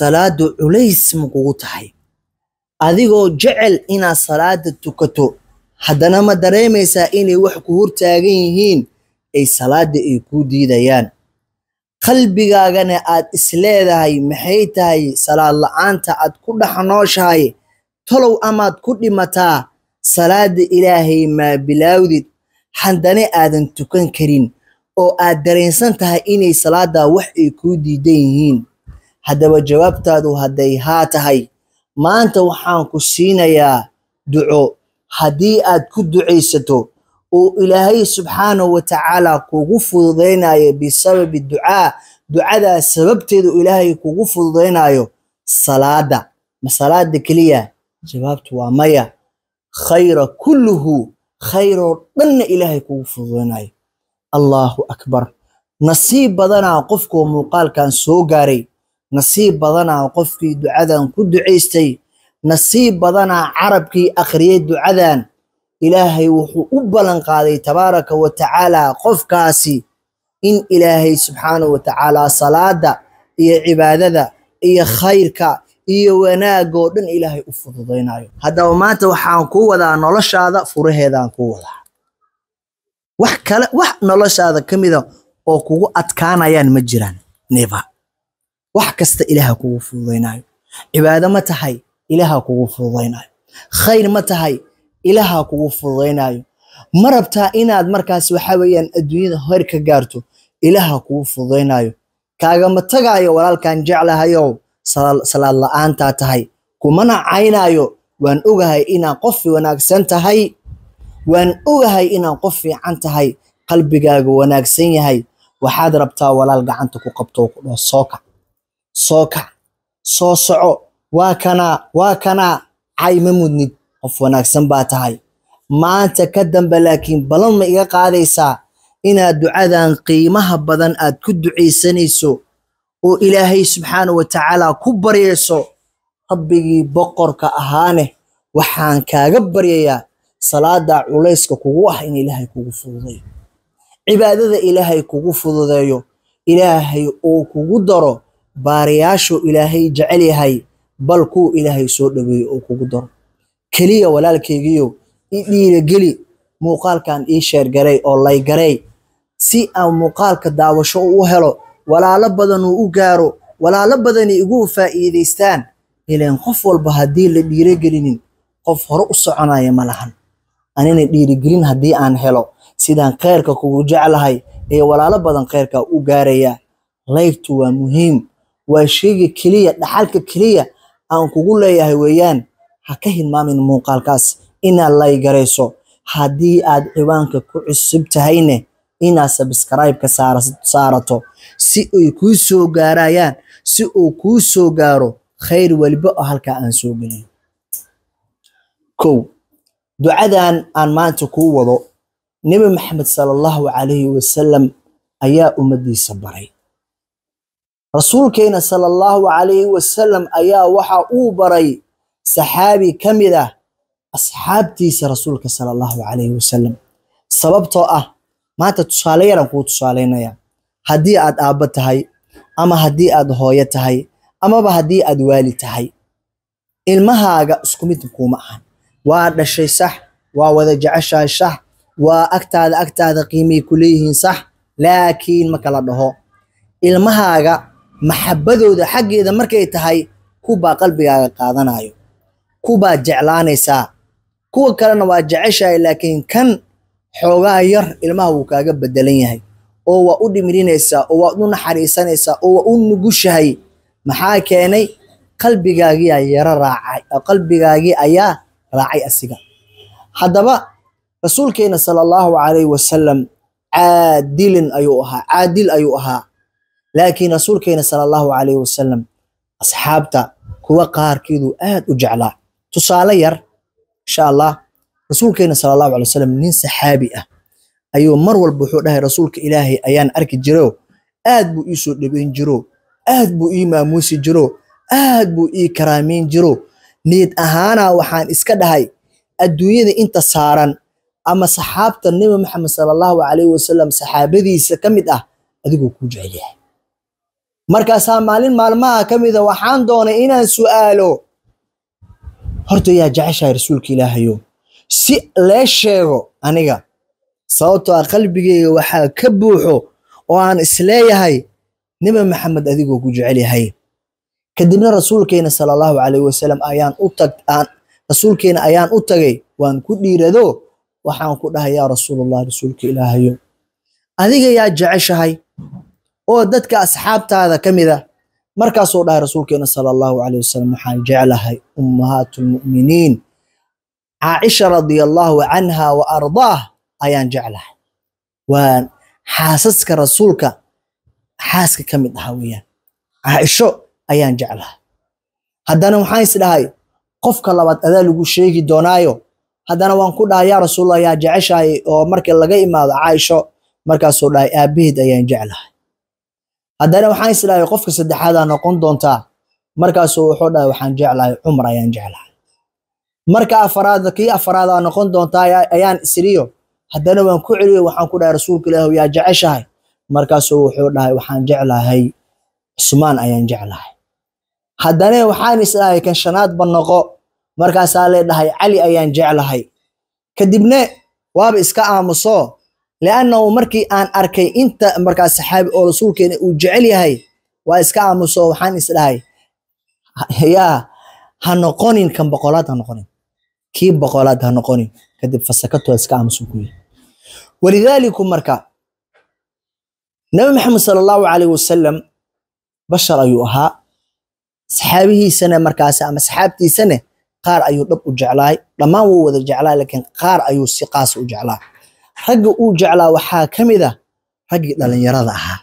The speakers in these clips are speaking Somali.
salaaddu culays ma kugu tahay adigoo jecel inaad salaadda tukato haddana ma dareemaysaa inay wax ku hortaagan yihiin ay salaadda ay kuu diidayaan qalbigaagana aad isleedahay maxay tahay salaad la aad ku dhex nooshahay tolow amaad ku dhimataa salaadda ilaahay maa bilaawdid haddana aadan tukan karin oo aad dareensan tahay inay salaaddaa wax ay kuu diidan yihiin haddaba jawaabtaadu hadday haa tahay maanta waxaan ku siinayaa duco haddii aad ku ducaysato uu ilaahay subxaanahu wa tacaala kugu fududaynaayo bisababi ducaa ducadaa sababteedu ilaahay kugu fududaynayo salaada ma salaada keliya jawaabtu waa maya khayra kulluhu khayroo dhanna ilaahay kugu fududaynayo allaahu akbar nasiib badanaa qofkuu muuqaalkan soo gaaray nasiib badanaa qofkii ducadan ku ducaystay nasiib badanaa carabkii akhriyay ducadan ilaahay wuxuu u ballan qaaday tabaaraka wa tacaala qofkaasi in ilaahay subxaana wa tacaalaa salaadda iyo cibaadada iyo khayrka iyo wanaagoo dhan ilaahay u fududaynaayo haddaba maanta waxaan ku wadaa noloshaada furaheedaan ku wadaa wax kale wax noloshaada ka mida oo kugu adkaanayaan ma jiraan neba wax kasta ilaaha kugu fududaynayo cibaado ma tahay ilaaha kugu fududaynayo khayr ma tahay ilaaha kugu fududaynayo ma rabtaa inaad markaas waxa weeyaan adduunyada hoyr ka gaarto ilaaha kugu fududaynayo kaagama tagaayo walaalkaan jeclahayow salaad la-aantaa tahay kumana caynayo waan ogahay inaad qof wanaagsan tahay waan ogahay inaad qof fiican tahay qalbigaaga wanaagsan yahay waxaad rabtaa walaal gacanta ku qabto ku dhaho soo kac soo kac soo soco waa kanaa waa kanaa cay ma mudnid qof wanaagsan baa tahay maanta ka dambe laakiin balan ma iga qaadaysaa inaad ducadan qiimaha badan aad ku ducaysanayso oo ilaahay subxaana wa tacaala ku baryayso rabbigii boqorka ahaane waxaan kaaga baryayaa salaada culayska kugu ah in ilaahay kugu fududeeyo cibaadada ilaahay kugu fududeeyo ilaahay uu kugu daro baariyaashuu ilaahay jecel yahay bal kuwa ilaahay soo dhaweeye oo kugu daro keliya walaalkaygiiyow i dhiirageli muuqaalkan ii sheergaray oo laygaray si aan muuqaalka daawasho u helo walaalo badanuu u gaaro walaalo badanay igu faa'iidaystaan ileen qof walba haddii la dhiiragelinin qof hore u soconaya ma lahan anina dhiirigelin haddii aan helo sidaan khayrka kugu jeclahay ee walaalo badan khayrka u gaaraya laygtu waa muhiim waa sheyga keliya dhaxalka keliya aan kugu leeyahay weeyaan ha ka hilmaamin muuqaalkaas inaad laygarayso haddii aad ciwaanka ku cusub tahayne inaad sabskraibeka saarato si ay kuu soo gaarayaan si uu kuu soo gaaro khayr weliba oo halkaa aan soo gelin kow ducadan aan maanta kuu wado nebi maxamed sala allahu calayhi wasalam ayaa ummaddiisa baray rasuulkeena sala allahu calayhi wasalam ayaa waxa uu baray saxaabi ka mid ah asxaabtiisa rasuulka sala allahu calayhi wasalam sababtoo ah maanta tusaale yaraan kuu tusaalaynayaa haddii aad aabbo tahay ama haddii aad hooyo tahay amaba haddii aad waali tahay ilmahaaga isku mid kuuma ahan waa dhashay sax waa wada jeceshahay sax waa agtaada agtaada qiimay ku leeyihiin sax laakiin ma kala dhaho ilmahaaga maxabadooda xaggeeda markay tahay kubaa qalbigaaga qaadanayo kubaa jeclaanaysaa kuwa kalena waa jeceshahay laakiin kan xoogaa yar ilmaha wuu kaaga bedelan yahay oo waa u dhimirinaysaa oo waad u naxariisanaysaa oo waa u nugushahay maxaa keenay qalbigaagiiaa yaro raacay qalbigaagii ayaa raacay asiga haddaba rasuulkeena sala allahu calayhi wasalam caadilin ayuu ahaa caadil ayuu ahaa laakiin rasuulkeena salaallahu calayhi wasalam asxaabta kuwa qaarkeeduu aad u jeclaa tusaale yar insha allah rasuulkeena salallahu calay wasalam nin saxaabi ah ayuu mar walba wuxuu dhahay rasuulka ilaahay ayaan arki jiro aad buu ii soo dhabeyn jiro aad buu ii maamuusi jiro aad buu ii karaameyn jiro niyad ahaana waxaan iska dhahay adduunyada inta saaran ama saxaabta nebi maxamed salallahu calayhi wasalam saxaabadiisa ka mid ah adigoo kuu jecel yahay markaasaa maalin maalmaha ka mida ah, waxaan doonay inaan su'aalo horta yaa jeceshahay rasuulka ilaahayo si lee sheego aniga sababtoo ah qalbigeyga waxaa ka buuxo oo aan isleeyahay nebi maxamed adigoo ku jecel yahay kadibna rasuulkeena sala allahu calayhi wasalam ayaan u tag rasuulkeena ayaan u tagay waan ku dhiirado waxaan ku dhahay yaa rasuulallah rasuulka ilaahayo adiga yaa jeceshahay oo dadka asxaabtaada ka mid ah markaasuu dhahay rasuulkeena sala allahu caleyh wasalam waxaan jeclahay ummahaatu lmu'miniin caaisha radia allaahu canha wa ardaah ayaan jeclahay waan xaasaska rasuulka xaaska ka mid aha weeyaan caaisho ayaan jeclahay haddana waxaan isdhahay qofka labaad adaa lagu sheegi doonaayo haddana waan ku dhahay yaa rasuulallah yaa jeceshahay oo marka laga imaado caaisho markaasuu dhahay aabaheed ayaan jeclahay haddana waxaan islaahay qofka saddexaadaa noqon doontaa markaasuu wuxuu dhahay waxaan jeclahay cumar ayaan jeclahay marka afaraad kii afaraadaa noqon doontaa ayaan isriyo haddana waan ku celiyo waxaan ku dhahay rasuulka ilaahu yaa jeceshahay markaasuu wuxuu dhahay waxaan jeclahay cusmaan ayaan jeclahay haddana waxaan islaahay kan shanaadba noqo markaasaa leedhahay cali ayaan jeclahay kadibne waaba iska aamuso liannahu markii aan arkay inta markaas saxaabi oo rasuulkeena uu jecel yahay waa iska aamuso waxaan isdhahay yaa ha noqonin kan boqolaad ha noqonin kii boqolaad ha noqonin kadib fasakatoo iska aamuso ku yihi walidaaliku marka nabi maxamed sala allahu calayhi wasalam bashar ayuu ahaa saxaabihiisana markaas ama saxaabtiisana qaar ayuu dhab u jeclaay dhammaan wuu wada jeclaay laakiin qaar ayuu si qaas u jeclaa ragga uu jeclaa waxaa ka mid ah raggii dhallinyarada ahaa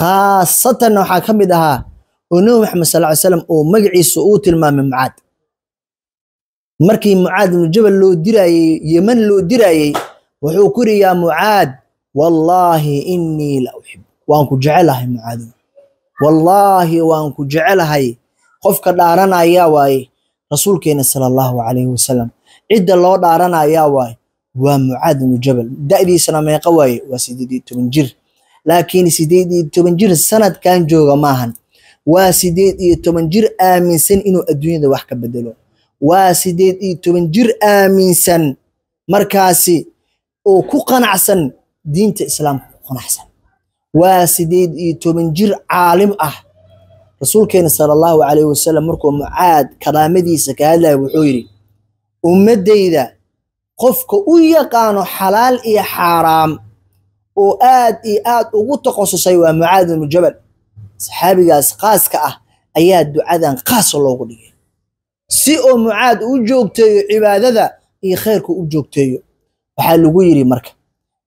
khaasatanna waxaa ka mid ahaa oo nebi maxamed sal ly slam oo magaciisa uu tilmaamay mucaad markii mucaad ibnu jabal loo diraayey yeman loo diraayey wuxuu ku yidhi yaa mucaad wallaahi inii la uxib waan ku jecelahay mucaado wallaahi waan ku jecelahay qofka dhaaranayaa waaye rasuulkeena sala allahu calayhi wasalam cidda loo dhaaranayaa waaye waa mucaad ibnu jabal da'diisana meeqa waaye waa sideed iyo toban jir laakiin sideed iyo toban jir sanadkan jooga maahan waa sideed iyo toban jir aaminsan inuu adduunyada wax ka bedelo waa sideed iyo toban jir aaminsan markaasi oo ku qanacsan diinta islaamka ku qanacsan waa sideed iyo toban jir caalim ah rasuulkeena sala allahu calayhi wasalam markuu mucaad karaamadiisa ka hadlaya wuxuu yidhi ummaddayda qofka u yaqaano xalaal iyo xaaraam oo aad iyo aad ugu takhasusay waa mucaad ibnu jabal saxaabigaas khaaska ah ayaa ducadan khaasa loogu dhigay si oo mucaad u joogteeyo cibaadada iyo khayrka u joogteeyo waxaa lagu yidhi marka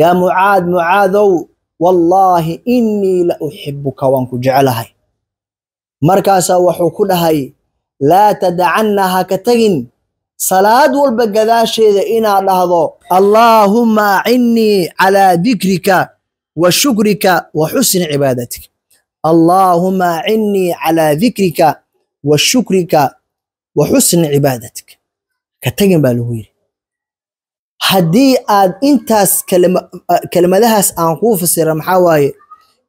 yaa mucaad mucaadow wallaahi innii la uxibuka waan ku jeclahay markaasaa wuxuu ku dhahay laa tadacanna ha ka tegin salaad walba gadaasheeda inaad dhahdo allaahumma acinnii calaa dikrika wa shukrika wa xusni cibaadatika allaahumma acinnii calaa dikrika wa shukrika wa xusni cibaadatika ka tegin baa lagu yidhi haddii aad intaas kelmadahaas aan kuu fasira maxaa waaye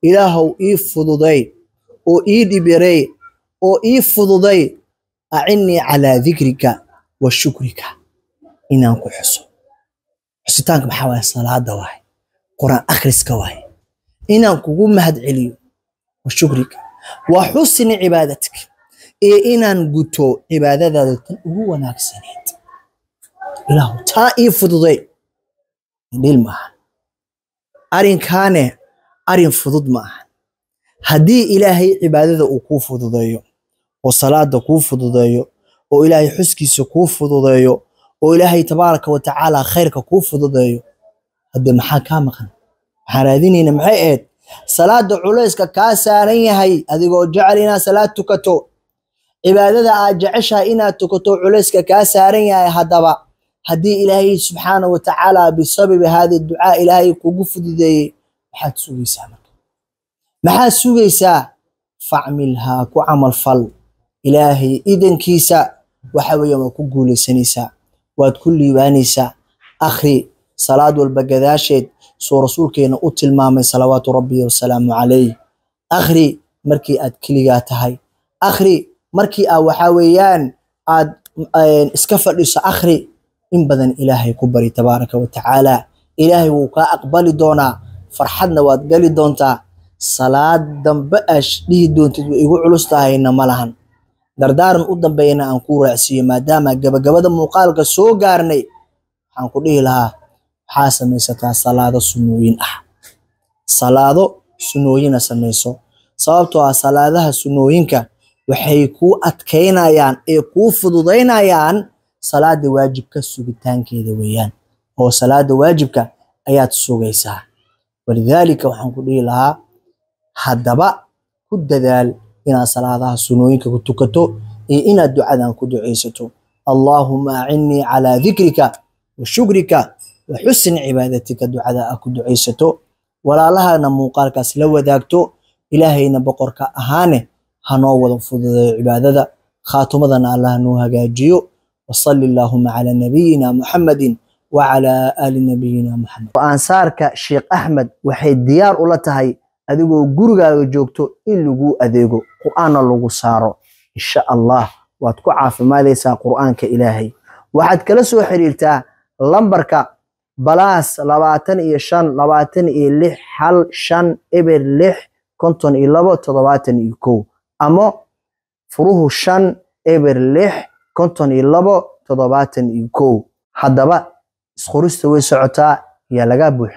ilaahow ii fududay oo ii dhibiray oo ii fududay acinnii calaa dikrika waa shukriga inaan ku xuso xusitaanka maxaa waaye salaada waaye qur-aan akhriska waaye inaan kugu mahadceliyo waa shukriga waa xusini cibaadadka iyo inaan guto cibaadadaada tan ugu wanaagsaneed ilaahu taa ii fududay dhiil maaha arrinkaane arrin fudud ma aha haddii ilaahay cibaadada uu kuu fududeeyo oo salaada kuu fududeeyo oo ilaahay xuskiisa kuu fududeeyo oo ilaahay tabaaraka watacaala khayrka kuu fududeeyo hadde maxaa kaa maqan waxaan raadinayna maxay ahayd salaada culayska kaa saaran yahay adigoo jecel inaad salaad tukato cibaadada aad jeceshahay inaad tukato culayska kaa saaran yahay haddaba haddii ilaahay subxaana wa bisababi haada ducaa ilaahay kugu fududeeyey maxaad sugaysaa marka maxaad sugaysaa facmilhaa ku camal fal ilaahay idankiisa waxa weeyaan waad ku guulaysanaysaa waad ku liibaanaysaa akhri salaad walba gadaasheed suu rasuulkeena u tilmaamay salawaatu rabbi wasalaamu calayh akhri markii aad keligaa tahay akhri markii aa waxaa weeyaan aad iska fadhiso akhri in badan ilaahay ku bari tabaaraka wa tacaala ilaahay wuu kaa aqbali doonaa farxadna waad gali doontaa salaad dambe aa dhihi doontid way igu culus tahayna ma lahan dardaaran u dambeeyana aan ku raacsiiyo maadaama gabagabada muuqaalka soo gaarnay waxaan ku dhihi lahaa waxaa samaysataa salaado sunooyin ah salaado sunooyina samayso sababtoo ah salaadaha sunooyinka waxay kuu adkaynayaan ee kuu fududaynayaan salaada waajibka sugitaankeeda weeyaan oo salaada waajibka ayaad sugaysaa walidaalika waxaan ku dhihi lahaa haddaba ku dadaal inaad salaadaha sunooyinka ku tukato iyo inaad ducadan ku ducaysato allaahuma acinnii calaa dikrika wa shukrika wa xusni cibaadatika ducada a ku ducaysato walaalahana muuqaalkaas la wadaagto ilaahayna boqorka ahaane noo wada fududeeyo cibaadada khaatumadana allah noo hagaajiyo wasalli allaahuma calaa nabiyina muxammadin wacalaa aali nabiyina muxamed go-aansaarka sheekh axmed waxay diyaar ula tahay adigoo gurigaaga joogto in laguu adeego qur'aanna lagu saaro insha allah waad ku caafimaadaysaa qur'aanka ilaahay waxaad kala soo xiriirtaa lambarka balaas labaatan iyo shan labaatan iyo lix hal shan eber lix konton iyo labo toddobaatan iyo kow ama furuhu shan eber lix konton iyo labo toddobaatan iyo kow haddaba isqorista way socotaa yaa lagaa buuxin